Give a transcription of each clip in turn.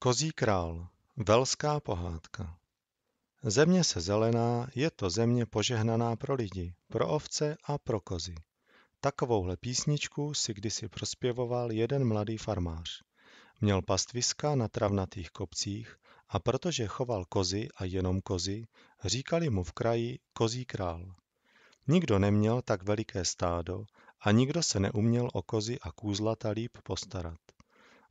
Kozí král. Velská pohádka. Země se zelená je to země požehnaná pro lidi, pro ovce a pro kozy. Takovouhle písničku si kdysi prospěvoval jeden mladý farmář. Měl pastviska na travnatých kopcích a protože choval kozy a jenom kozy, říkali mu v kraji kozí král. Nikdo neměl tak veliké stádo a nikdo se neuměl o kozy a kůzlata líp postarat.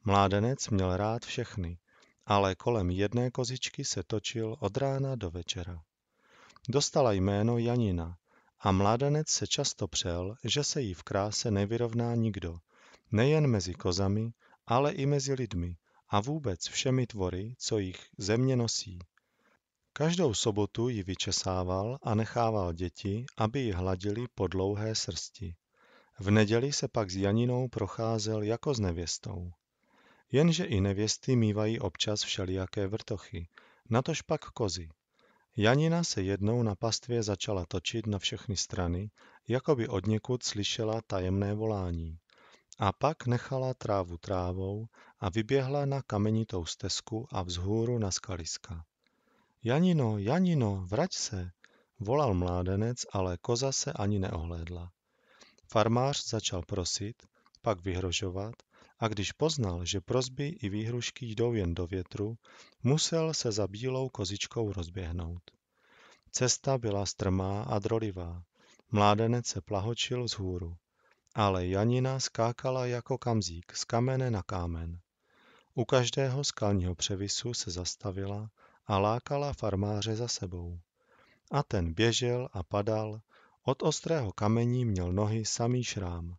Mládenec měl rád všechny, ale kolem jedné kozičky se točil od rána do večera. Dostala jméno Janina a mládenec se často přel, že se jí v kráse nevyrovná nikdo, nejen mezi kozami, ale i mezi lidmi a vůbec všemi tvory, co jich země nosí. Každou sobotu ji vyčesával a nechával děti, aby ji hladili po dlouhé srsti. V neděli se pak s Janinou procházel jako s nevěstou. Jenže i nevěsty mývají občas všelijaké vrtochy, natož pak kozy. Janina se jednou na pastvě začala točit na všechny strany, jako by od někud slyšela tajemné volání. A pak nechala trávu trávou a vyběhla na kamenitou stezku a vzhůru na skaliska. Janino, Janino, vrať se, volal mládenec, ale koza se ani neohlédla. Farmář začal prosit, pak vyhrožovat a když poznal, že prozby i výhrušky jdou jen do větru, musel se za bílou kozičkou rozběhnout. Cesta byla strmá a drolivá. Mládenec se plahočil z hůru, ale Janina skákala jako kamzík z kamene na kámen. U každého skalního převisu se zastavila a lákala farmáře za sebou. A ten běžel a padal, od ostrého kamení měl nohy samý šrám.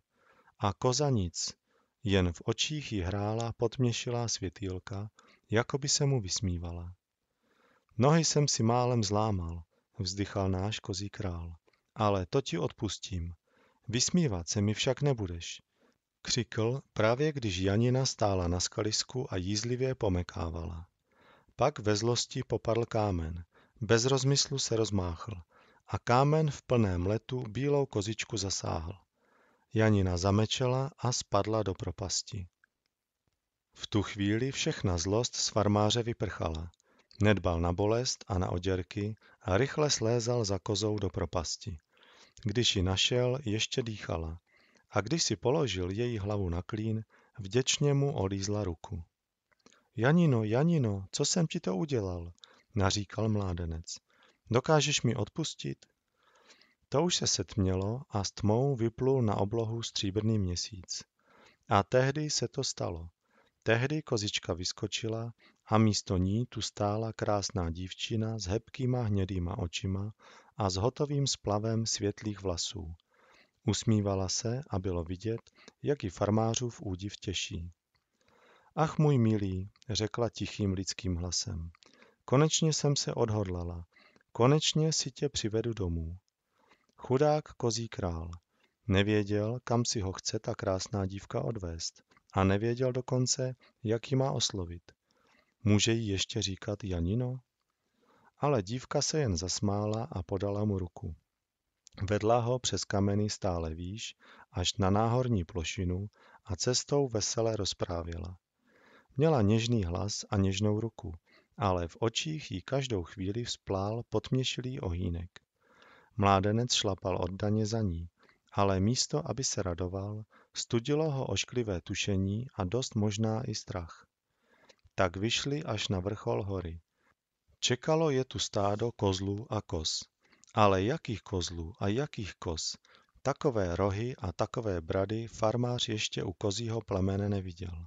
A koza nic, jen v očích ji hrála podměšilá světýlka, jako by se mu vysmívala. Nohy jsem si málem zlámal, vzdychal náš kozí král, ale to ti odpustím. Vysmívat se mi však nebudeš. Křikl právě, když Janina stála na skalisku a jízlivě pomekávala. Pak ve zlosti popadl kámen, bez rozmyslu se rozmáchl a kámen v plném letu bílou kozičku zasáhl. Janina zamečela a spadla do propasti. V tu chvíli všechna zlost z farmáře vyprchala. Nedbal na bolest a na oděrky a rychle slézal za kozou do propasti. Když ji našel, ještě dýchala. A když si položil její hlavu na klín, vděčně mu olízla ruku. Janino, Janino, co jsem ti to udělal? naříkal mládenec. Dokážeš mi odpustit? To už se setmělo a s tmou vyplul na oblohu stříbrný měsíc. A tehdy se to stalo. Tehdy kozička vyskočila a místo ní tu stála krásná dívčina s hebkýma hnědýma očima a s hotovým splavem světlých vlasů. Usmívala se a bylo vidět, jak ji farmářův údiv těší. Ach, můj milý, řekla tichým lidským hlasem. Konečně jsem se odhodlala. Konečně si tě přivedu domů. Chudák kozí král. Nevěděl, kam si ho chce ta krásná dívka odvést. A nevěděl dokonce, jak ji má oslovit. Může jí ještě říkat Janino? Ale dívka se jen zasmála a podala mu ruku. Vedla ho přes kameny stále výš, až na náhorní plošinu a cestou vesele rozprávěla. Měla něžný hlas a něžnou ruku, ale v očích jí každou chvíli vzplál potměšilý ohýnek. Mládenec šlapal oddaně za ní, ale místo aby se radoval, studilo ho ošklivé tušení a dost možná i strach. Tak vyšli až na vrchol hory. Čekalo je tu stádo kozlů a kos. Ale jakých kozlů a jakých kos? Takové rohy a takové brady farmář ještě u kozího plemene neviděl.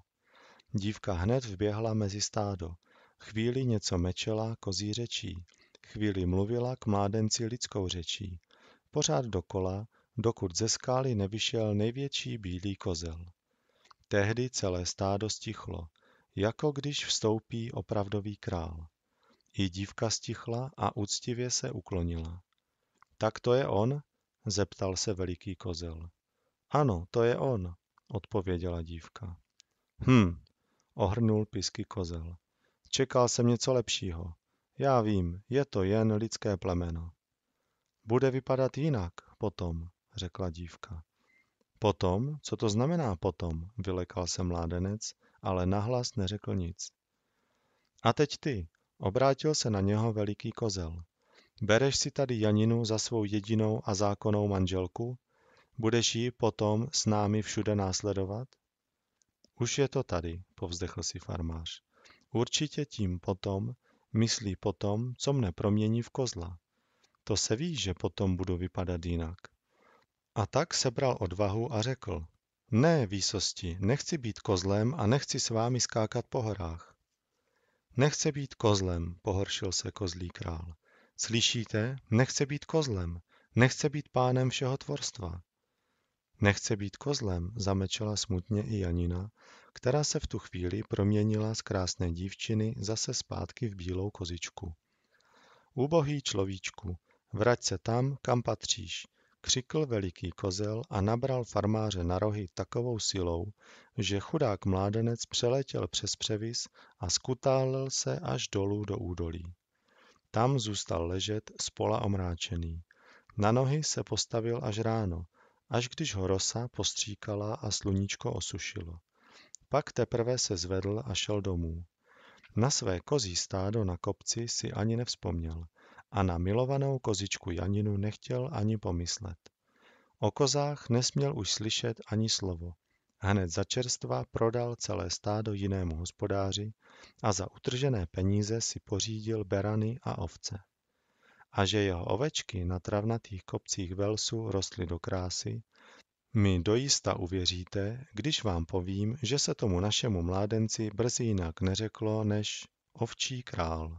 Dívka hned vběhla mezi stádo. Chvíli něco mečela kozí řečí, Chvíli mluvila k mládenci lidskou řečí. Pořád dokola, dokud ze skály nevyšel největší bílý kozel. Tehdy celé stádo stichlo, jako když vstoupí opravdový král. I dívka stichla a úctivě se uklonila. Tak to je on? zeptal se veliký kozel. Ano, to je on, odpověděla dívka. Hm, ohrnul pisky kozel. Čekal jsem něco lepšího. Já vím, je to jen lidské plemeno. Bude vypadat jinak potom, řekla dívka. Potom? Co to znamená potom? Vylekal se mládenec, ale nahlas neřekl nic. A teď ty, obrátil se na něho veliký kozel. Bereš si tady Janinu za svou jedinou a zákonnou manželku? Budeš ji potom s námi všude následovat? Už je to tady, povzdechl si farmář. Určitě tím potom Myslí potom, co mne promění v kozla. To se ví, že potom budu vypadat jinak. A tak sebral odvahu a řekl, ne, výsosti, nechci být kozlem a nechci s vámi skákat po horách. Nechce být kozlem, pohoršil se kozlí král. Slyšíte? Nechce být kozlem. Nechce být pánem všeho tvorstva. Nechce být kozlem, zamečela smutně i Janina která se v tu chvíli proměnila z krásné dívčiny zase zpátky v bílou kozičku. Úbohý človíčku, vrať se tam, kam patříš, křikl veliký kozel a nabral farmáře na rohy takovou silou, že chudák mládenec přeletěl přes převis a skutálel se až dolů do údolí. Tam zůstal ležet spola omráčený. Na nohy se postavil až ráno, až když ho rosa postříkala a sluníčko osušilo. Pak teprve se zvedl a šel domů. Na své kozí stádo na kopci si ani nevzpomněl a na milovanou kozičku Janinu nechtěl ani pomyslet. O kozách nesměl už slyšet ani slovo. Hned za čerstva prodal celé stádo jinému hospodáři a za utržené peníze si pořídil berany a ovce. A že jeho ovečky na travnatých kopcích Velsu rostly do krásy, mi dojista uvěříte, když vám povím, že se tomu našemu mládenci brzy jinak neřeklo než Ovčí král.